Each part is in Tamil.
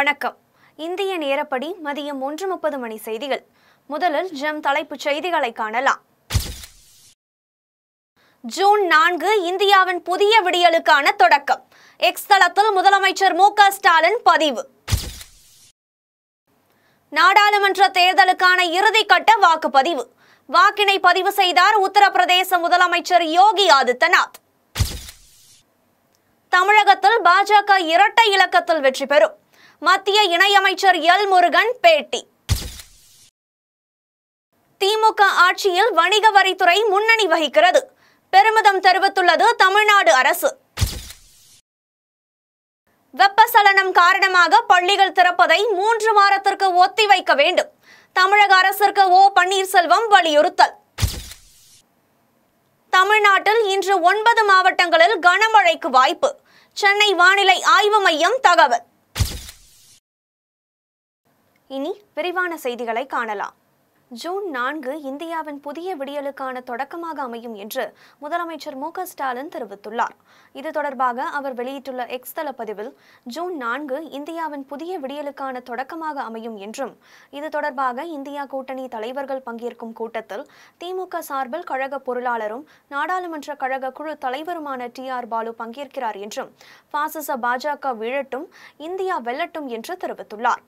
வணக்கம் இந்திய நேரப்படி மதியம் ஒன்று முப்பது மணி செய்திகள் முதலில் ஜம் தலைப்புச் செய்திகளை காணலாம் ஜூன் நான்கு இந்தியாவின் புதிய விடியலுக்கான தொடக்கம் எக்ஸ் தளத்தில் முதலமைச்சர் மு ஸ்டாலின் பதிவு நாடாளுமன்ற தேர்தலுக்கான இறுதிக்கட்ட வாக்குப்பதிவு வாக்கினை பதிவு செய்தார் உத்தரப்பிரதேச முதலமைச்சர் யோகி ஆதித்யநாத் தமிழகத்தில் பாஜக இரட்டை இலக்கத்தில் வெற்றி பெறும் மத்திய இணையமைச்சர் எல் முருகன் பேட்டி திமுக ஆட்சியில் வணிக வரித்துறை முன்னணி வகிக்கிறது பெருமிதம் தெரிவித்துள்ளது தமிழ்நாடு அரசு வெப்பசலனம் காரணமாக பள்ளிகள் திறப்பதை மூன்று வாரத்திற்கு ஒத்திவைக்க வேண்டும் தமிழக அரசிற்கு ஓ பன்னீர்செல்வம் வலியுறுத்தல் தமிழ்நாட்டில் இன்று ஒன்பது மாவட்டங்களில் கனமழைக்கு வாய்ப்பு சென்னை வானிலை ஆய்வு மையம் தகவல் இனி விரிவான செய்திகளை காணலாம் ஜூன் நான்கு இந்தியாவின் புதிய விடியலுக்கான தொடக்கமாக அமையும் என்று முதலமைச்சர் மு ஸ்டாலின் தெரிவித்துள்ளார் இது தொடர்பாக அவர் வெளியிட்டுள்ள எக்ஸ் பதிவில் ஜூன் நான்கு இந்தியாவின் புதிய விடியலுக்கான தொடக்கமாக அமையும் என்றும் இது தொடர்பாக இந்தியா கூட்டணி தலைவர்கள் பங்கேற்கும் கூட்டத்தில் திமுக சார்பில் கழக பொருளாளரும் நாடாளுமன்ற கழக குழு தலைவருமான டி ஆர் பாலு பங்கேற்கிறார் என்றும் பாசிச பாஜக வீழட்டும் இந்தியா வெல்லட்டும் என்று தெரிவித்துள்ளார்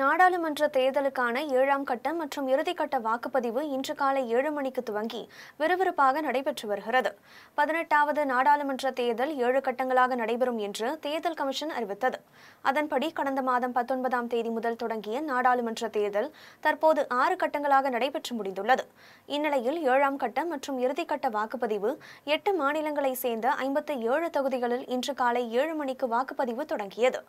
நாடாளுமன்ற தேர்தலுக்கான ஏழாம் கட்ட மற்றும் இறுதிக்கட்ட வாக்குப்பதிவு இன்று காலை ஏழு மணிக்கு துவங்கி விறுவிறுப்பாக நடைபெற்று வருகிறது பதினெட்டாவது நாடாளுமன்ற தேர்தல் ஏழு கட்டங்களாக நடைபெறும் என்று தேர்தல் கமிஷன் அறிவித்தது அதன்படி கடந்த மாதம் பத்தொன்பதாம் தேதி முதல் தொடங்கிய நாடாளுமன்ற தேர்தல் தற்போது ஆறு கட்டங்களாக நடைபெற்று முடிந்துள்ளது இந்நிலையில் ஏழாம் கட்ட மற்றும் இறுதிக்கட்ட வாக்குப்பதிவு எட்டு மாநிலங்களைச் சேர்ந்த ஐம்பத்தி ஏழு தொகுதிகளில் இன்று காலை ஏழு மணிக்கு வாக்குப்பதிவு தொடங்கியது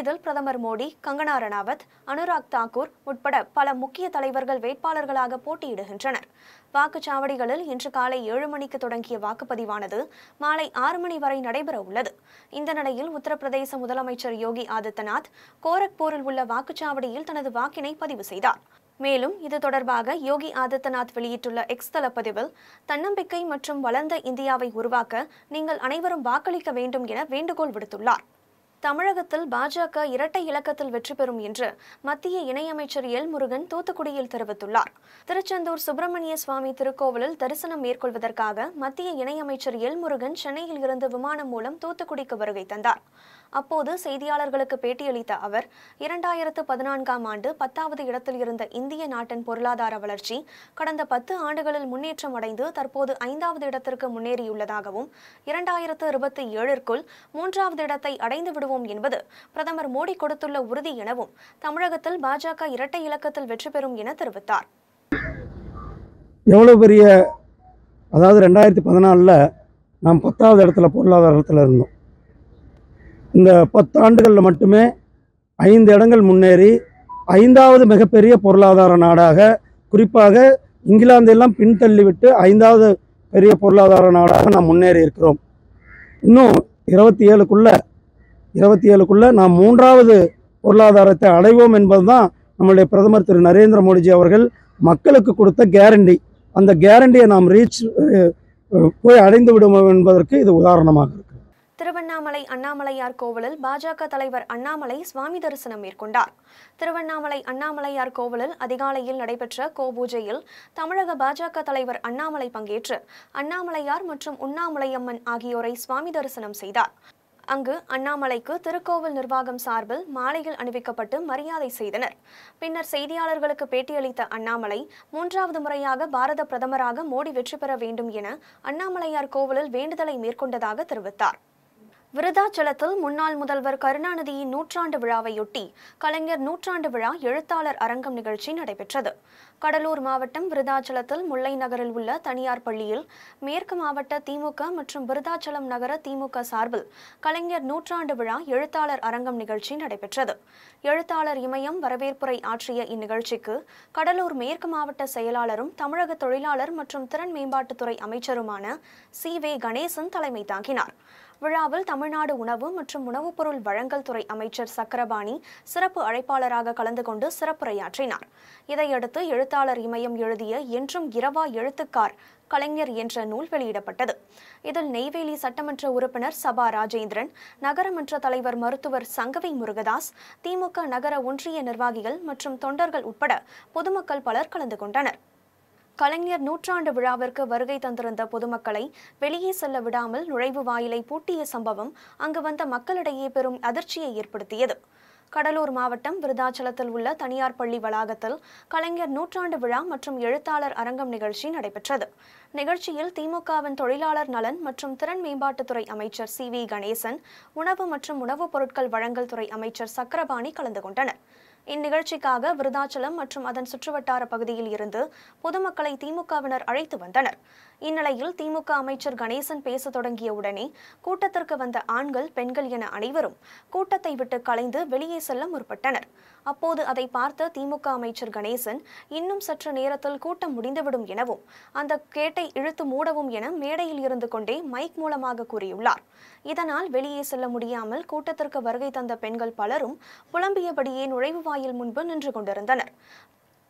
இதில் பிரதமர் மோடி கங்கனா ரணாவத் அனுராக் தாக்கூர் உட்பட பல முக்கிய தலைவர்கள் வேட்பாளர்களாக போட்டியிடுகின்றனர் வாக்குச்சாவடிகளில் இன்று காலை ஏழு மணிக்கு தொடங்கிய வாக்குப்பதிவானது மாலை ஆறு மணி வரை நடைபெற உள்ளது இந்த நிலையில் உத்தரப்பிரதேச முதலமைச்சர் யோகி ஆதித்யநாத் கோரக்பூரில் உள்ள வாக்குச்சாவடியில் தனது வாக்கினை பதிவு செய்தார் மேலும் இது தொடர்பாக யோகி ஆதித்யநாத் வெளியிட்டுள்ள எக்ஸ் தளப்பதிவில் தன்னம்பிக்கை மற்றும் வளர்ந்த இந்தியாவை உருவாக்க நீங்கள் அனைவரும் வாக்களிக்க வேண்டும் என வேண்டுகோள் விடுத்துள்ளார் தமிழகத்தில் பாஜக இரட்டை இலக்கத்தில் வெற்றி பெறும் என்று மத்திய இணையமைச்சர் எல் முருகன் தூத்துக்குடியில் தெரிவித்துள்ளார் திருச்செந்தூர் சுப்பிரமணிய சுவாமி திருக்கோவிலில் தரிசனம் மேற்கொள்வதற்காக மத்திய இணையமைச்சர் எல் முருகன் சென்னையில் இருந்து விமானம் மூலம் தூத்துக்குடிக்கு வருகை தந்தார் அப்போது செய்தியாளர்களுக்கு பேட்டியளித்த அவர் இரண்டாயிரத்து பதினான்காம் ஆண்டு பத்தாவது இடத்தில் இருந்த இந்திய நாட்டின் பொருளாதார வளர்ச்சி கடந்த பத்து ஆண்டுகளில் முன்னேற்றம் அடைந்து தற்போது ஐந்தாவது இடத்திற்கு முன்னேறியுள்ளதாகவும் இரண்டாயிரத்து இருபத்தி ஏழிற்குள் மூன்றாவது இடத்தை அடைந்து விடுவோம் என்பது பிரதமர் மோடி கொடுத்துள்ள உறுதி எனவும் தமிழகத்தில் பாஜக இரட்டை இலக்கத்தில் வெற்றி பெறும் என தெரிவித்தார் எவ்வளோ பெரிய அதாவது ரெண்டாயிரத்தி பதினாலில் நாம் பத்தாவது இடத்துல பொருளாதாரத்தில் இருந்தோம் இந்த பத்தாண்டுகளில் மட்டுமே ஐந்து இடங்கள் முன்னேறி ஐந்தாவது மிகப்பெரிய பொருளாதார நாடாக குறிப்பாக இங்கிலாந்தெல்லாம் பின்தள்ளிவிட்டு ஐந்தாவது பெரிய பொருளாதார நாடாக நாம் முன்னேறி இருக்கிறோம் இன்னும் இருபத்தி ஏழுக்குள்ள இருபத்தி ஏழுக்குள்ளே நாம் மூன்றாவது பொருளாதாரத்தை அடைவோம் என்பது தான் நம்மளுடைய பிரதமர் திரு நரேந்திர மோடிஜி அவர்கள் மக்களுக்கு கொடுத்த கேரண்டி அந்த கேரண்டியை நாம் ரீச் போய் அடைந்து விடுவோம் என்பதற்கு இது உதாரணமாக திருவண்ணாமலை அண்ணாமலையார் கோவிலில் பாஜக தலைவர் அண்ணாமலை சுவாமி தரிசனம் மேற்கொண்டார் திருவண்ணாமலை அண்ணாமலையார் கோவிலில் அதிகாலையில் நடைபெற்ற கோபூஜையில் தமிழக பாஜக தலைவர் அண்ணாமலை பங்கேற்று அண்ணாமலையார் மற்றும் உண்ணாமலையம்மன் ஆகியோரை சுவாமி தரிசனம் செய்தார் அங்கு அண்ணாமலைக்கு திருக்கோவில் நிர்வாகம் சார்பில் மாலையில் அணிவிக்கப்பட்டு மரியாதை செய்தனர் பின்னர் செய்தியாளர்களுக்கு பேட்டியளித்த அண்ணாமலை மூன்றாவது முறையாக பாரத பிரதமராக மோடி வெற்றி பெற வேண்டும் என அண்ணாமலையார் கோவிலில் வேண்டுதலை மேற்கொண்டதாக தெரிவித்தார் விருதாச்சலத்தில் முன்னாள் முதல்வர் கருணாநிதியின் நூற்றாண்டு விழாவையொட்டி கலைஞர் நூற்றாண்டு விழா எழுத்தாளர் அரங்கம் நிகழ்ச்சி நடைபெற்றது கடலூர் மாவட்டம் விருதாச்சலத்தில் முல்லை நகரில் உள்ள தனியார் பள்ளியில் மேற்கு மாவட்ட திமுக மற்றும் விருதாச்சலம் நகர திமுக சார்பில் கலைஞர் நூற்றாண்டு விழா எழுத்தாளர் அரங்கம் நிகழ்ச்சி நடைபெற்றது எழுத்தாளர் இமயம் வரவேற்புரை ஆற்றிய இந்நிகழ்ச்சிக்கு கடலூர் மேற்கு மாவட்ட செயலாளரும் தமிழக தொழிலாளர் மற்றும் திறன் மேம்பாட்டுத்துறை அமைச்சருமான சி வே கணேசன் தலைமை தாங்கினார் விழாவில் தமிழ்நாடு உணவு மற்றும் உணவுப் பொருள் வழங்கல் துறை அமைச்சர் சக்கரபாணி சிறப்பு அழைப்பாளராக கலந்து கொண்டு சிறப்புரையாற்றினார் இதையடுத்து எழுத்தாளர் இமயம் எழுதிய என்றும் இரவா எழுத்துக்கார் கலைஞர் என்ற நூல் வெளியிடப்பட்டது இதில் நெய்வேலி சட்டமன்ற உறுப்பினர் சபா ராஜேந்திரன் நகரமன்ற தலைவர் மருத்துவர் சங்கவி முருகதாஸ் திமுக நகர ஒன்றிய நிர்வாகிகள் மற்றும் தொண்டர்கள் உட்பட பொதுமக்கள் பலர் கலந்து கொண்டனர் கலைஞர் நூற்றாண்டு விழாவிற்கு வருகை தந்திருந்த பொதுமக்களை வெளியே செல்ல விடாமல் நுழைவு வாயிலை பூட்டிய சம்பவம் அங்கு வந்த மக்களிடையே பெரும் அதிர்ச்சியை ஏற்படுத்தியது கடலூர் மாவட்டம் விருதாச்சலத்தில் உள்ள தனியார் பள்ளி வளாகத்தில் கலைஞர் நூற்றாண்டு விழா மற்றும் எழுத்தாளர் அரங்கம் நிகழ்ச்சி நடைபெற்றது நிகழ்ச்சியில் திமுகவின் தொழிலாளர் நலன் மற்றும் திறன் மேம்பாட்டுத்துறை அமைச்சர் சி வி கணேசன் உணவு மற்றும் உணவுப் பொருட்கள் வழங்கல் துறை அமைச்சர் சக்கரபாணி கலந்து கொண்டனர் இந்நிகழ்ச்சிக்காக விருதாச்சலம் மற்றும் அதன் சுற்றுவட்டார பகுதியில் இருந்து பொதுமக்களை திமுகவினர் அழைத்து வந்தனர் இந்நிலையில் திமுக அமைச்சர் கணேசன் பேச தொடங்கிய உடனே கூட்டத்திற்கு வந்த ஆண்கள் பெண்கள் என அனைவரும் கூட்டத்தை விட்டு கலைந்து வெளியே செல்ல முற்பட்டனர் அப்போது அதை பார்த்த திமுக அமைச்சர் கணேசன் இன்னும் சற்று நேரத்தில் கூட்டம் முடிந்துவிடும் எனவும் அந்த கேட்டை இழுத்து மூடவும் என மேடையில் இருந்து கொண்டே மைக் மூலமாக கூறியுள்ளார் இதனால் வெளியே செல்ல முடியாமல் கூட்டத்திற்கு வருகை தந்த பெண்கள் பலரும் புலம்பியபடியே நுழைவு வாயில் முன்பு நின்று கொண்டிருந்தனர்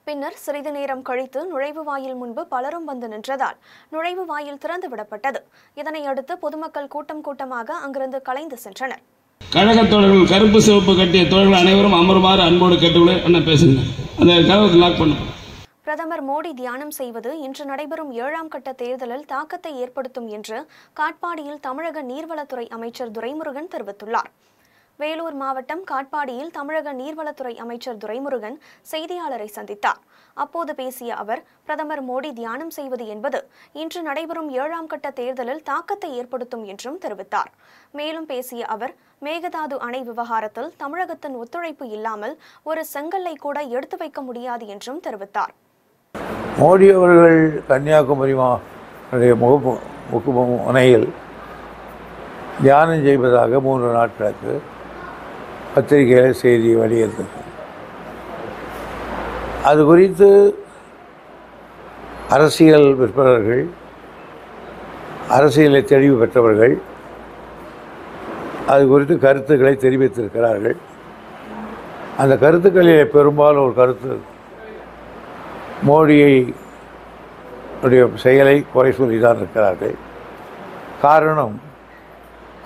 பின்னர் சிறிது நேரம் கழித்து நுழைவு வாயில் முன்பு பலரும் வந்து நின்றதால் நுழைவு வாயில் திறந்து விடப்பட்டது இதனை அடுத்து பொதுமக்கள் கூட்டம் கூட்டமாக அங்கிருந்து கலைந்து சென்றனர் கழக தோழர்கள் கருப்பு சிவப்பு கட்டிய தோழர்கள் அனைவரும் அமருமாறு அன்போடு கேட்டுக்கொள்ள பேசுங்க அந்த லாக் பண்ணுங்க பிரதமர் மோடி தியானம் செய்வது இன்று நடைபெறும் ஏழாம் கட்ட தேர்தலில் தாக்கத்தை ஏற்படுத்தும் என்று காட்பாடியில் தமிழக நீர்வளத்துறை அமைச்சர் துரைமுருகன் தெரிவித்துள்ளார் வேலூர் மாவட்டம் காட்பாடியில் தமிழக நீர்வளத்துறை அமைச்சர் துரைமுருகன் செய்தியாளரை சந்தித்தார் அப்போது பேசிய அவர் பிரதமர் மோடி தியானம் செய்வது என்பது இன்று நடைபெறும் ஏழாம் கட்ட தேர்தலில் தாக்கத்தை ஏற்படுத்தும் என்றும் தெரிவித்தார் மேலும் பேசிய அவர் மேகதாது அணை விவகாரத்தில் தமிழகத்தின் ஒத்துழைப்பு இல்லாமல் ஒரு செங்கல்லை கூட எடுத்து வைக்க முடியாது என்றும் தெரிவித்தார் மோடி அவர்கள் கன்னியாகுமரி முகப்பு முனையில் தியானம் செய்வதாக மூன்று நாட்களுக்கு பத்திரிகையில் செய்தி வெளியிட்டது அது குறித்து அரசியல் விற்பனர்கள் அரசியலை தெளிவு பெற்றவர்கள் அது குறித்து கருத்துக்களை தெரிவித்திருக்கிறார்கள் அந்த கருத்துக்களில் பெரும்பாலும் ஒரு கருத்து மோடியை உடைய செயலை குறை சொல்லி தான் இருக்கிறார்கள் காரணம்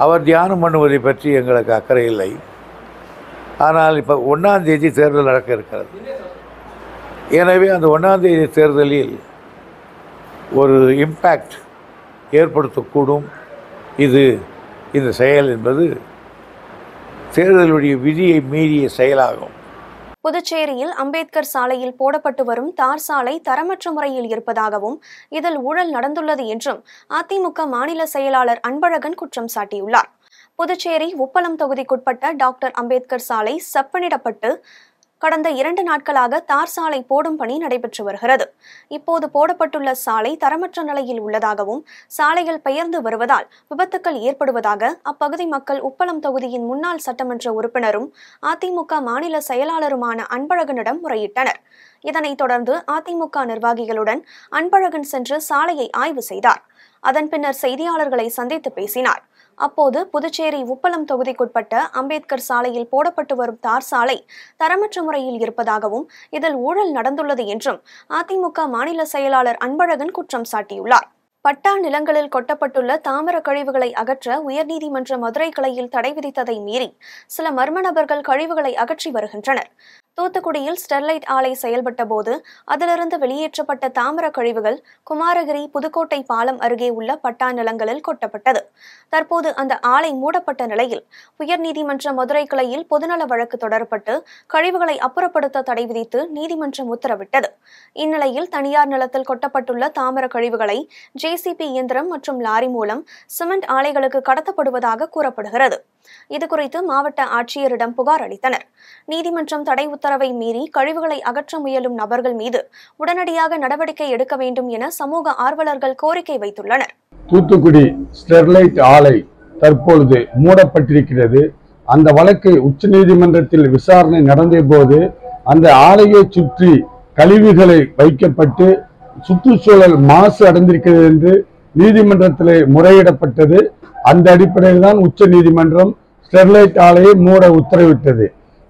அவர் தியானம் பண்ணுவதை பற்றி எங்களுக்கு அக்கறை இல்லை ஆனால் இப்போ ஒன்றாந்தேதி தேர்தல் நடக்க இருக்கிறது எனவே அந்த ஒன்றாந்தேதி தேர்தலில் ஒரு இம்பேக்ட் ஏற்படுத்தக்கூடும் இது இந்த செயல் என்பது தேர்தலுடைய விதியை மீறிய செயலாகும் புதுச்சேரியில் அம்பேத்கர் சாலையில் போடப்பட்டு வரும் தார் சாலை தரமற்ற முறையில் இருப்பதாகவும் இதில் ஊழல் நடந்துள்ளது என்றும் அதிமுக மாநில செயலாளர் அன்பழகன் குற்றம் சாட்டியுள்ளார் புதுச்சேரி உப்பளம் தொகுதிக்குட்பட்ட டாக்டர் அம்பேத்கர் சாலை செப்பனிடப்பட்டு கடந்த இரண்டு நாட்களாக தார் சாலை போடும் பணி நடைபெற்று வருகிறது இப்போது போடப்பட்டுள்ள சாலை தரமற்ற நிலையில் உள்ளதாகவும் சாலைகள் பெயர்ந்து வருவதால் விபத்துக்கள் ஏற்படுவதாக அப்பகுதி மக்கள் உப்பளம் தொகுதியின் முன்னாள் சட்டமன்ற உறுப்பினரும் அதிமுக மாநில செயலாளருமான அன்பழகனிடம் முறையிட்டனர் இதனைத் தொடர்ந்து அதிமுக நிர்வாகிகளுடன் அன்பழகன் சென்று சாலையை ஆய்வு செய்தார் அதன் பின்னர் செய்தியாளர்களை சந்தித்து பேசினார் அப்போது புதுச்சேரி உப்பளம் தொகுதிக்குட்பட்ட அம்பேத்கர் சாலையில் போடப்பட்டு வரும் தார் சாலை தரமற்ற முறையில் இருப்பதாகவும் இதில் ஊழல் நடந்துள்ளது என்றும் அதிமுக மாநில செயலாளர் அன்பழகன் குற்றம் சாட்டியுள்ளார் பட்டா நிலங்களில் கொட்டப்பட்டுள்ள தாமர கழிவுகளை அகற்ற உயர்நீதிமன்ற மதுரை கிளையில் தடை விதித்ததை மீறி சில மர்ம நபர்கள் கழிவுகளை அகற்றி வருகின்றனர் தூத்துக்குடியில் ஸ்டெர்லைட் ஆலை செயல்பட்ட போது அதிலிருந்து வெளியேற்றப்பட்ட தாமிர கழிவுகள் குமாரகிரி புதுக்கோட்டை பாலம் அருகே உள்ள பட்டா நிலங்களில் கொட்டப்பட்டது தற்போது அந்த ஆலை மூடப்பட்ட நிலையில் உயர்நீதிமன்ற மதுரை கிளையில் பொதுநல வழக்கு தொடரப்பட்டு கழிவுகளை அப்புறப்படுத்த தடை விதித்து நீதிமன்றம் உத்தரவிட்டது இந்நிலையில் தனியார் நிலத்தில் கொட்டப்பட்டுள்ள தாமிர கழிவுகளை ஜேசிபி இயந்திரம் மற்றும் லாரி மூலம் சிமெண்ட் ஆலைகளுக்கு கடத்தப்படுவதாக கூறப்படுகிறது இதுகுறித்து மாவட்ட ஆட்சியரிடம் புகார் அளித்தனர் நீதிமன்றம் தடை உத்தரவை மீறி கழிவுகளை அகற்ற முயலும் நபர்கள் மீது உடனடியாக நடவடிக்கை எடுக்க வேண்டும் என சமூக ஆர்வலர்கள் கோரிக்கை வைத்துள்ளனர் தூத்துக்குடி ஸ்டெர்லைட் ஆலை தற்பொழுது மூடப்பட்டிருக்கிறது அந்த வழக்கு உச்சநீதிமன்றத்தில் விசாரணை நடந்த போது அந்த ஆலையை சுற்றி கழிவுகளை வைக்கப்பட்டு சுற்றுச்சூழல் மாசு அடைந்திருக்கிறது என்று நீதிமன்றத்தில் முறையிடப்பட்டது அந்த அடிப்படையில் தான் உச்ச நீதிமன்றம் ஸ்டெர்லைட் ஆலையை மூட உத்தரவிட்டது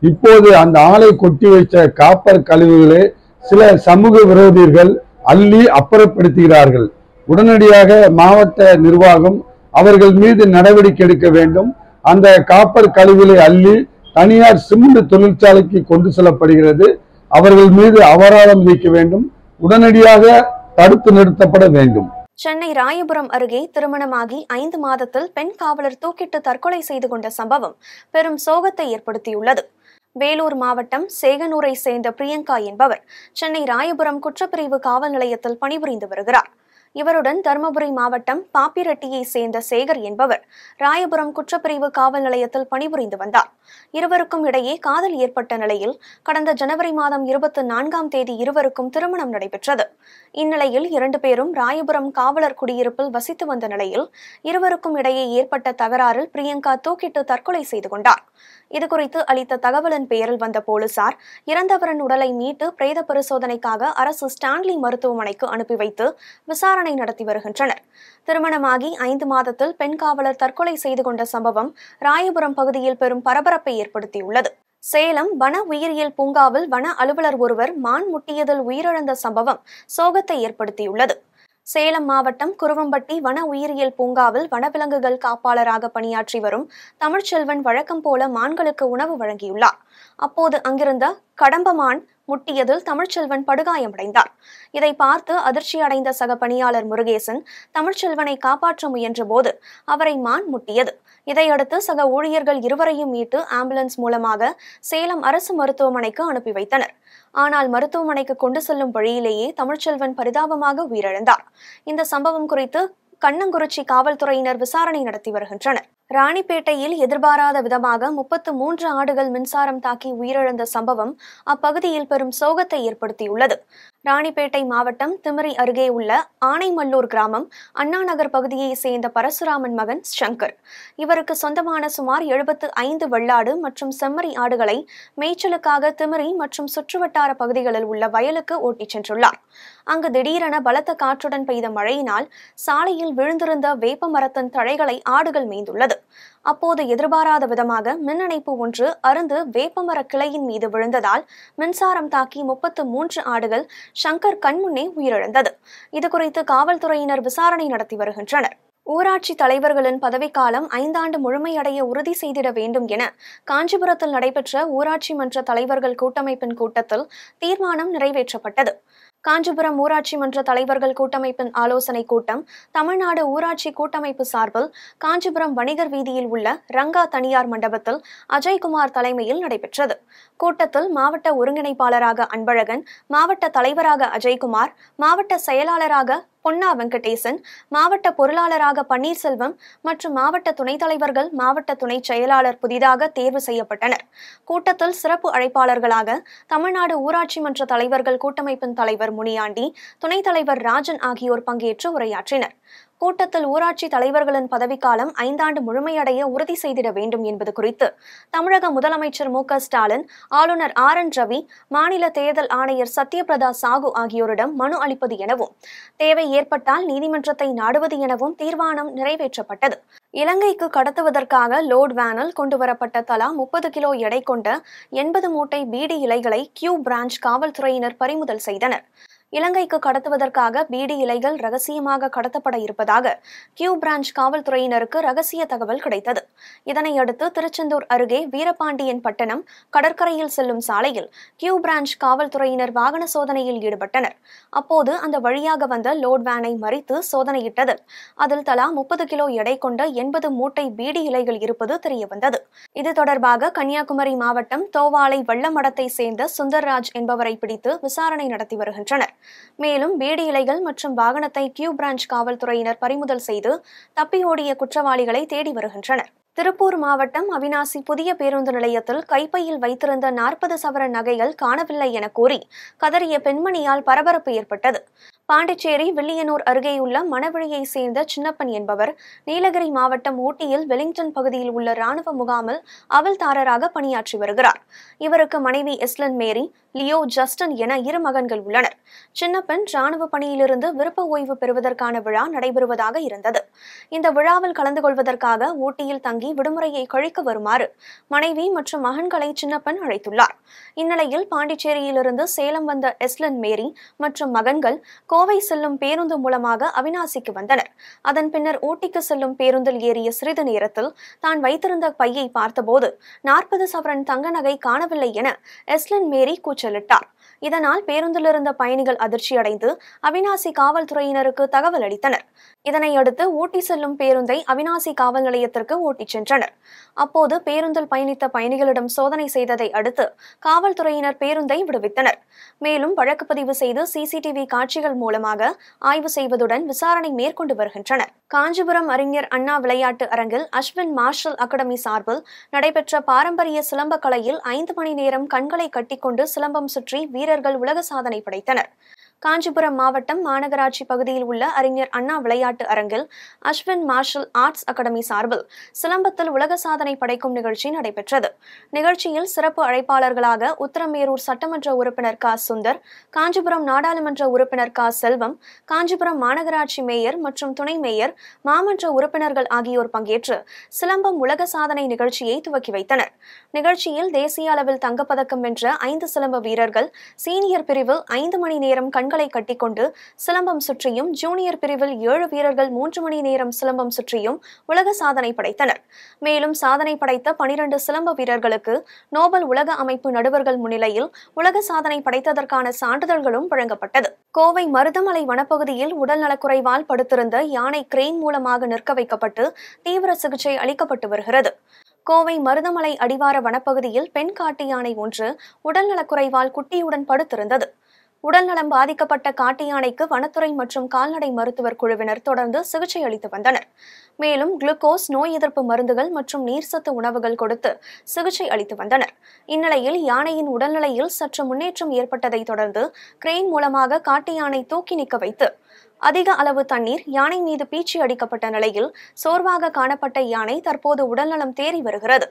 இப்போது அந்த ஆலை கொட்டி வைத்த காப்பர் கழிவுகளை சில சமூக விரோதிகள் அள்ளி அப்புறப்படுத்துகிறார்கள் உடனடியாக மாவட்ட நிர்வாகம் அவர்கள் மீது நடவடிக்கை எடுக்க வேண்டும் அந்த காப்பர் கழிவுகளை அள்ளி தனியார் சிமெண்ட் தொழிற்சாலைக்கு கொண்டு செல்லப்படுகிறது அவர்கள் மீது அபராதம் விதிக்க வேண்டும் உடனடியாக தடுத்து நிறுத்தப்பட வேண்டும் சென்னை ராயபுரம் அருகே திருமணமாகி ஐந்து மாதத்தில் பெண் காவலர் தூக்கிட்டு தற்கொலை செய்து கொண்ட சம்பவம் பெரும் சோகத்தை ஏற்படுத்தியுள்ளது வேலூர் மாவட்டம் சேகனூரை சேர்ந்த பிரியங்கா என்பவர் சென்னை ராயபுரம் குற்றப்பிரிவு காவல் நிலையத்தில் பணிபுரிந்து வருகிறார் இவருடன் தருமபுரி மாவட்டம் பாப்பிரெட்டியை சேர்ந்த சேகர் என்பவர் ராயபுரம் குற்றப்பிரிவு காவல் நிலையத்தில் பணிபுரிந்து வந்தார் இருவருக்கும் இடையே காதல் ஏற்பட்ட நிலையில் கடந்த ஜனவரி மாதம் இருபத்தி நான்காம் தேதி இருவருக்கும் திருமணம் நடைபெற்றது இந்நிலையில் இரண்டு பேரும் ராயபுரம் காவலர் குடியிருப்பில் வசித்து வந்த நிலையில் இருவருக்கும் இடையே ஏற்பட்ட தகராறில் பிரியங்கா தூக்கிட்டு தற்கொலை செய்து கொண்டார் இதுகுறித்து அளித்த தகவலின் பெயரில் வந்த போலீசார் இறந்தவரின் உடலை மீட்டு பிரேத பரிசோதனைக்காக அரசு ஸ்டான்லி மருத்துவமனைக்கு அனுப்பி வைத்து விசாரணை நடத்தி வருகின்றனர் திருமணமாகி ஐந்து மாதத்தில் பெண் காவலர் தற்கொலை செய்து கொண்ட சம்பவம் ராயபுரம் பகுதியில் பெரும் பரபரப்பை ஏற்படுத்தியுள்ளது சேலம் வன உயிரியல் பூங்காவில் வன அலுவலர் ஒருவர் மான் முட்டியதில் உயிரிழந்த சம்பவம் சோகத்தை ஏற்படுத்தியுள்ளது சேலம் மாவட்டம் குருவம்பட்டி வன உயிரியல் பூங்காவில் வனவிலங்குகள் காப்பாளராக பணியாற்றி வரும் தமிழ்ச்செல்வன் வழக்கம் போல மான்களுக்கு உணவு வழங்கியுள்ளார் அப்போது அங்கிருந்த கடம்ப மான் முட்டியதில் தமிழ்ச்செல்வன் படுகாயமடைந்தார் இதை பார்த்து அதிர்ச்சி அடைந்த சக பணியாளர் முருகேசன் தமிழ்ச்செல்வனை காப்பாற்ற முயன்றபோது அவரை மான் முட்டியது இதையடுத்து சக ஊழியர்கள் இருவரையும் மீட்டு ஆம்புலன்ஸ் மூலமாக சேலம் அரசு மருத்துவமனைக்கு அனுப்பி வைத்தனர் ஆனால் மருத்துவமனைக்கு கொண்டு செல்லும் வழியிலேயே தமிழ்ச்செல்வன் பரிதாபமாக உயிரிழந்தார் இந்த சம்பவம் குறித்து கண்ணங்குறிச்சி காவல்துறையினர் விசாரணை நடத்தி வருகின்றனர் ராணிப்பேட்டையில் எதிர்பாராத விதமாக முப்பத்து மூன்று ஆடுகள் மின்சாரம் தாக்கி உயிரிழந்த சம்பவம் அப்பகுதியில் பெரும் சோகத்தை ஏற்படுத்தியுள்ளது ராணிப்பேட்டை மாவட்டம் திமிரி அருகே உள்ள ஆனைமல்லூர் கிராமம் அண்ணாநகர் பகுதியை சேர்ந்த பரசுராமன் மகன் சங்கர் இவருக்கு சொந்தமான சுமார் எழுபத்து ஐந்து வெள்ளாடு மற்றும் செம்மறி ஆடுகளை மேய்ச்சலுக்காக திமிரி மற்றும் சுற்றுவட்டார பகுதிகளில் உள்ள வயலுக்கு ஓட்டிச் சென்றுள்ளார் அங்கு திடீரென பலத்த காற்றுடன் பெய்த மழையினால் சாலையில் விழுந்திருந்த வேப்ப மரத்தின் தழைகளை ஆடுகள் மேய்ந்துள்ளது அப்போது எதிர்பாராத விதமாக மின்னணைப்பு ஒன்று அருந்து வேப்பமர கிளையின் மீது விழுந்ததால் மின்சாரம் தாக்கி முப்பத்து மூன்று ஆடுகள் சங்கர் கண்முன்னே உயிரிழந்தது இதுகுறித்து காவல்துறையினர் விசாரணை நடத்தி வருகின்றனர் ஊராட்சி தலைவர்களின் பதவிக்காலம் ஐந்தாண்டு முழுமையடைய உறுதி செய்திட வேண்டும் என காஞ்சிபுரத்தில் நடைபெற்ற ஊராட்சி மன்ற தலைவர்கள் கூட்டமைப்பின் கூட்டத்தில் தீர்மானம் நிறைவேற்றப்பட்டது காஞ்சிபுரம் ஊராட்சி மன்ற தலைவர்கள் கூட்டமைப்பின் ஆலோசனைக் கூட்டம் தமிழ்நாடு ஊராட்சி கூட்டமைப்பு சார்பில் காஞ்சிபுரம் வணிகர் வீதியில் உள்ள ரங்கா தனியார் மண்டபத்தில் அஜய்குமார் தலைமையில் நடைபெற்றது கூட்டத்தில் மாவட்ட ஒருங்கிணைப்பாளராக அன்பழகன் மாவட்ட தலைவராக அஜய்குமார் மாவட்ட செயலாளராக பொன்னா வெங்கடேசன் மாவட்ட பொருளாளராக பன்னீர்செல்வம் மற்றும் மாவட்ட துணைத் தலைவர்கள் மாவட்ட துணை செயலாளர் புதிதாக தேர்வு செய்யப்பட்டனர் கூட்டத்தில் சிறப்பு அழைப்பாளர்களாக தமிழ்நாடு ஊராட்சி மன்ற தலைவர்கள் கூட்டமைப்பின் தலைவர் முனியாண்டி துணைத் தலைவர் ராஜன் ஆகியோர் பங்கேற்று உரையாற்றினர் கூட்டத்தில் ஊராட்சி தலைவர்களின் பதவிக்காலம் ஐந்தாண்டு முழுமையடைய உறுதி செய்திட வேண்டும் என்பது குறித்து தமிழக முதலமைச்சர் மு ஸ்டாலின் ஆளுநர் ஆர் என் ரவி மாநில தேர்தல் ஆணையர் சத்யபிரதா சாகு ஆகியோரிடம் மனு அளிப்பது எனவும் தேவை ஏற்பட்டால் நீதிமன்றத்தை நாடுவது எனவும் தீர்மானம் நிறைவேற்றப்பட்டது இலங்கைக்கு கடத்துவதற்காக லோட் வேனில் கொண்டுவரப்பட்ட தலா முப்பது கிலோ எடை கொண்ட எண்பது மூட்டை பீடி இலைகளை கியூ பிரான்ச் காவல்துறையினர் பறிமுதல் செய்தனர் இலங்கைக்கு கடத்துவதற்காக பீடி இலைகள் ரகசியமாக கடத்தப்பட இருப்பதாக கியூ பிரான்ச் காவல்துறையினருக்கு ரகசிய தகவல் கிடைத்தது இதனையடுத்து திருச்செந்தூர் அருகே வீரபாண்டியன் பட்டணம் கடற்கரையில் செல்லும் சாலையில் கியூ பிரான்ச் காவல்துறையினர் வாகன சோதனையில் ஈடுபட்டனர் அப்போது அந்த வழியாக வந்த லோட் வேனை மறித்து சோதனையிட்டது அதில் தலா முப்பது கிலோ எடை கொண்ட எண்பது மூட்டை பீடி இலைகள் இருப்பது தெரியவந்தது இது தொடர்பாக கன்னியாகுமரி மாவட்டம் தோவாளை வெள்ளமடத்தை சேர்ந்த சுந்தர்ராஜ் என்பவரை பிடித்து விசாரணை நடத்தி வருகின்றனர் மேலும் பீடி இலைகள் மற்றும் வாகனத்தை கியூ பிரான்ச் காவல்துறையினர் பறிமுதல் செய்து தப்பியோடிய குற்றவாளிகளை தேடி வருகின்றனர் திருப்பூர் மாவட்டம் அவினாசி புதிய பேருந்து நிலையத்தில் கைப்பையில் வைத்திருந்த நாற்பது சவரன் நகைகள் காணவில்லை என கூறி கதறிய பெண்மணியால் பரபரப்பு ஏற்பட்டது பாண்டிச்சேரி வில்லியனூர் அருகேயுள்ள மணவழியைச் சேர்ந்த சின்னப்பன் என்பவர் நீலகிரி மாவட்டம் ஊட்டியில் வெலிங்டன் பகுதியில் உள்ள ராணுவ முகாமில் அவல்தாரராக பணியாற்றி வருகிறார் இவருக்கு மனைவி எஸ்லன் மேரி லியோ ஜஸ்டன் என இரு மகன்கள் உள்ளனர் சின்னப்பன் ராணுவ பணியிலிருந்து விருப்ப ஓய்வு பெறுவதற்கான விழா நடைபெறுவதாக இருந்தது இந்த விழாவில் கலந்து கொள்வதற்காக ஊட்டியில் தங்கி விடுமுறையை கழிக்க வருமாறு மனைவி மற்றும் மகன்களை சின்னப்பன் அழைத்துள்ளார் இந்நிலையில் பாண்டிச்சேரியிலிருந்து சேலம் வந்த எஸ்லன் மேரி மற்றும் மகன்கள் கோ கோவை செல்லும் பேருந்து மூலமாக அவினாசிக்கு வந்தனர் அதன் பின்னர் ஊட்டிக்கு செல்லும் பேருந்தில் ஏறிய சிறிது நேரத்தில் தான் வைத்திருந்த பையை பார்த்தபோது நாற்பது சவரன் தங்க நகை காணவில்லை என எஸ்லன் மேரி கூச்சலிட்டார் இதனால் பேருந்தில் இருந்த பயணிகள் அதிர்ச்சியடைந்து அவினாசி காவல்துறையினருக்கு தகவல் அளித்தனர் இதனையடுத்து ஊட்டி செல்லும் பேருந்தை அவினாசி காவல் நிலையத்திற்கு ஓட்டிச் சென்றனர் அப்போது பேருந்தில் பயணித்த பயணிகளிடம் சோதனை செய்ததை அடுத்து காவல்துறையினர் பேருந்தை விடுவித்தனர் மேலும் வழக்குப்பதிவு செய்து சிசிடிவி காட்சிகள் மூலமாக ஆய்வு செய்வதுடன் விசாரணை மேற்கொண்டு வருகின்றனர் காஞ்சிபுரம் அறிஞர் அண்ணா விளையாட்டு அரங்கில் அஸ்வின் மார்ஷல் அகாடமி சார்பில் நடைபெற்ற பாரம்பரிய சிலம்ப கலையில் ஐந்து மணி நேரம் கண்களை கட்டிக்கொண்டு சிலம்பம் சுற்றி வீரர்கள் உலக சாதனை படைத்தனர் காஞ்சிபுரம் மாவட்டம் மாநகராட்சி பகுதியில் உள்ள அறிஞர் அண்ணா விளையாட்டு அரங்கில் அஸ்வின் மார்ஷல் ஆர்ட்ஸ் அகாடமி சார்பில் சிலம்பத்தில் உலக சாதனை படைக்கும் நிகழ்ச்சி நடைபெற்றது நிகழ்ச்சியில் சிறப்பு அழைப்பாளர்களாக உத்தரமேரூர் சட்டமன்ற உறுப்பினர் க சுந்தர் காஞ்சிபுரம் நாடாளுமன்ற உறுப்பினர் க செல்வம் காஞ்சிபுரம் மாநகராட்சி மேயர் மற்றும் துணை மேயர் மாமன்ற உறுப்பினர்கள் ஆகியோர் பங்கேற்று சிலம்பம் உலக சாதனை நிகழ்ச்சியை துவக்கி வைத்தனர் நிகழ்ச்சியில் தேசிய அளவில் தங்கப்பதக்கம் வென்ற ஐந்து சிலம்ப வீரர்கள் சீனியர் பிரிவில் ஐந்து மணி நேரம் கண் பந்துகளை கட்டிக்கொண்டு சிலம்பம் சுற்றியும் ஜூனியர் பிரிவில் ஏழு வீரர்கள் மூன்று மணி நேரம் சிலம்பம் சுற்றியும் உலக சாதனை படைத்தனர் மேலும் சாதனை படைத்த பனிரண்டு சிலம்ப வீரர்களுக்கு நோபல் உலக அமைப்பு நடுவர்கள் முன்னிலையில் உலக சாதனை படைத்ததற்கான சான்றிதழ்களும் வழங்கப்பட்டது கோவை மருதமலை வனப்பகுதியில் உடல் நலக்குறைவால் படுத்திருந்த யானை கிரெயின் மூலமாக நிற்க வைக்கப்பட்டு தீவிர சிகிச்சை அளிக்கப்பட்டு வருகிறது கோவை மருதமலை அடிவார வனப்பகுதியில் பெண் காட்டு யானை ஒன்று உடல்நலக்குறைவால் குட்டியுடன் படுத்திருந்தது உடல்நலம் பாதிக்கப்பட்ட காட்டு யானைக்கு வனத்துறை மற்றும் கால்நடை மருத்துவர் குழுவினர் தொடர்ந்து சிகிச்சை அளித்து வந்தனர் மேலும் குளுக்கோஸ் நோய் எதிர்ப்பு மருந்துகள் மற்றும் நீர்சத்து உணவுகள் கொடுத்து சிகிச்சை அளித்து வந்தனர் இந்நிலையில் யானையின் உடல்நிலையில் சற்று முன்னேற்றம் ஏற்பட்டதை தொடர்ந்து கிரெயின் மூலமாக காட்டு யானை தூக்கி நிற்க வைத்து அதிக அளவு தண்ணீர் யானை மீது பீச்சி அடிக்கப்பட்ட நிலையில் சோர்வாக காணப்பட்ட யானை தற்போது உடல்நலம் தேறி வருகிறது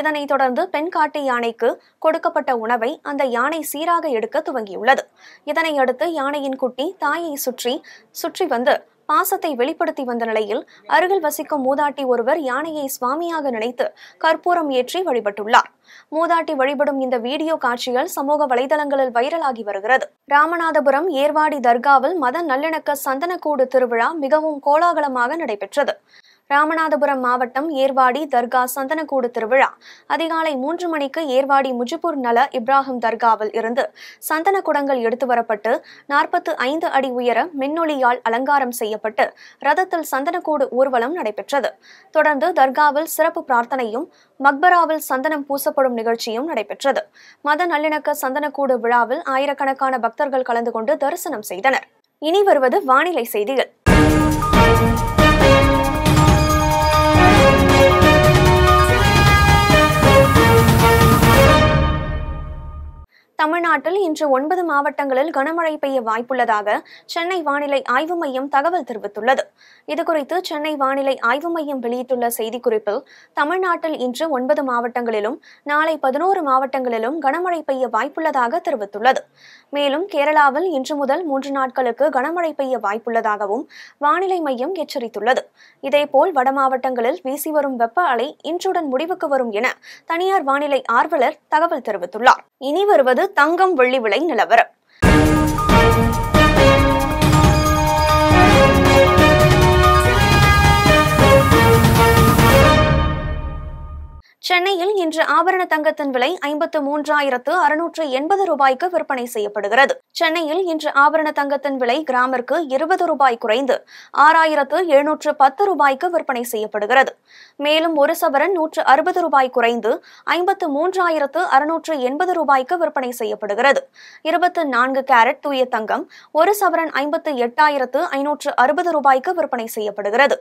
இதனைத் தொடர்ந்து பெண் காட்டு யானைக்கு கொடுக்கப்பட்ட உணவை அந்த யானை சீராக எடுக்க துவங்கியுள்ளது இதனையடுத்து யானையின் குட்டி தாயை சுற்றி சுற்றி வந்து பாசத்தை வெளிப்படுத்தி வந்த நிலையில் அருகில் வசிக்கும் மூதாட்டி ஒருவர் யானையை சுவாமியாக நினைத்து கற்பூரம் ஏற்றி வழிபட்டுள்ளார் மூதாட்டி வழிபடும் இந்த வீடியோ காட்சிகள் சமூக வலைதளங்களில் வைரலாகி வருகிறது ராமநாதபுரம் ஏர்வாடி தர்காவில் மத நல்லிணக்க சந்தனக்கூடு திருவிழா மிகவும் கோலாகலமாக நடைபெற்றது ராமநாதபுரம் மாவட்டம் ஏர்வாடி தர்கா சந்தனக்கூடு திருவிழா அதிகாலை மூன்று மணிக்கு ஏர்வாடி முஜிபூர் நல இப்ராஹிம் தர்காவில் இருந்து சந்தன குடங்கள் எடுத்து வரப்பட்டு நாற்பத்து ஐந்து அடி உயர மின்னொளியால் அலங்காரம் செய்யப்பட்டு ரதத்தில் சந்தனக்கூடு ஊர்வலம் நடைபெற்றது தொடர்ந்து தர்காவில் சிறப்பு பிரார்த்தனையும் மக்பராவில் சந்தனம் பூசப்படும் நிகழ்ச்சியும் நடைபெற்றது மத நல்லிணக்க சந்தனக்கூடு விழாவில் ஆயிரக்கணக்கான பக்தர்கள் கலந்து கொண்டு தரிசனம் செய்தனர் இனி வருவது வானிலை செய்திகள் தமிழ்நாட்டில் இன்று ஒன்பது மாவட்டங்களில் கனமழை பெய்ய வாய்ப்புள்ளதாக சென்னை வானிலை ஆய்வு மையம் தகவல் தெரிவித்துள்ளது இதுகுறித்து சென்னை வானிலை ஆய்வு மையம் வெளியிட்டுள்ள செய்திக்குறிப்பில் தமிழ்நாட்டில் இன்று ஒன்பது மாவட்டங்களிலும் நாளை பதினோரு மாவட்டங்களிலும் கனமழை பெய்ய வாய்ப்புள்ளதாக தெரிவித்துள்ளது மேலும் கேரளாவில் இன்று முதல் மூன்று நாட்களுக்கு கனமழை பெய்ய வாய்ப்புள்ளதாகவும் வானிலை மையம் எச்சரித்துள்ளது இதேபோல் வட மாவட்டங்களில் வீசி வரும் வெப்ப அலை இன்றுடன் முடிவுக்கு வரும் என தனியார் வானிலை ஆர்வலர் தகவல் தெரிவித்துள்ளார் இனி வருவது தங்கம் வெள்ளி விலை நிலவரம் சென்னையில் இன்று ஆபரண தங்கத்தின் விலை ஐம்பத்து மூன்றாயிரத்து அறுநூற்று எண்பது ரூபாய்க்கு விற்பனை செய்யப்படுகிறது சென்னையில் இன்று ஆபரண தங்கத்தின் விலை கிராமிற்கு இருபது ரூபாய் குறைந்து ஆறாயிரத்து எழுநூற்று பத்து ரூபாய்க்கு விற்பனை செய்யப்படுகிறது மேலும் ஒரு சவரன் நூற்று அறுபது ரூபாய் குறைந்து ஐம்பத்து மூன்றாயிரத்து அறுநூற்று எண்பது ரூபாய்க்கு விற்பனை செய்யப்படுகிறது இருபத்து நான்கு கேரட் தூய தங்கம் ஒரு சவரன் ஐம்பத்து எட்டாயிரத்து ஐநூற்று அறுபது ரூபாய்க்கு விற்பனை செய்யப்படுகிறது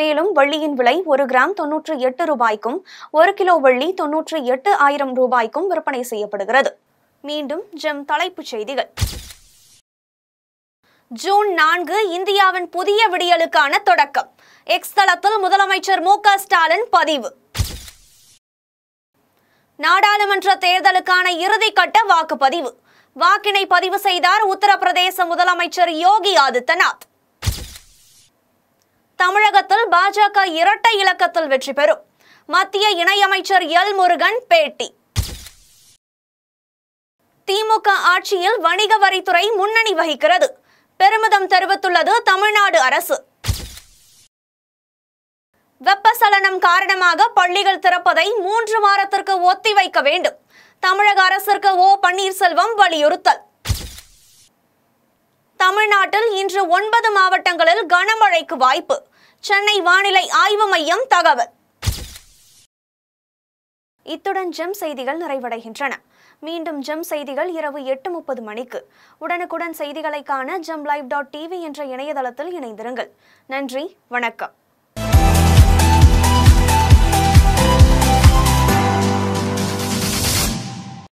மேலும் வெள்ளியின் விலை ஒரு கிராம் தொன்னூற்று எட்டு ரூபாய்க்கும் ஒரு கிலோ வெள்ளி தொன்னூற்று எட்டு ஆயிரம் ரூபாய்க்கும் விற்பனை செய்யப்படுகிறது மீண்டும் ஜெம் தலைப்புச் செய்திகள் ஜூன் நான்கு இந்தியாவின் புதிய விடியலுக்கான தொடக்கம் எக்ஸ் தளத்தில் முதலமைச்சர் மு க ஸ்டாலின் பதிவு நாடாளுமன்ற தேர்தலுக்கான இறுதிக்கட்ட வாக்குப்பதிவு வாக்கினை பதிவு செய்தார் உத்தரப்பிரதேச முதலமைச்சர் யோகி ஆதித்யநாத் தமிழகத்தில் பாஜக இரட்டை இலக்கத்தில் வெற்றி பெறும் மத்திய இணையமைச்சர் எல் முருகன் பேட்டி திமுக ஆட்சியில் வணிக வரித்துறை முன்னணி வகிக்கிறது பெருமிதம் தெரிவித்துள்ளது தமிழ்நாடு அரசு வெப்பசலனம் காரணமாக பள்ளிகள் திறப்பதை மூன்று வாரத்திற்கு ஒத்திவைக்க வேண்டும் தமிழக அரசிற்கு ஓ பன்னீர்செல்வம் வலியுறுத்தல் தமிழ்நாட்டில் இன்று ஒன்பது மாவட்டங்களில் கனமழைக்கு வாய்ப்பு சென்னை வானிலை ஆய்வு மையம் தகவல் இத்துடன் ஜெம் செய்திகள் நிறைவடைகின்றன மீண்டும் ஜெம் செய்திகள் இரவு எட்டு முப்பது மணிக்கு உடனுக்குடன் செய்திகளை காண ஜெம் லைவ் டாட் டிவி என்ற இணையதளத்தில் இணைந்திருங்கள் நன்றி வணக்கம்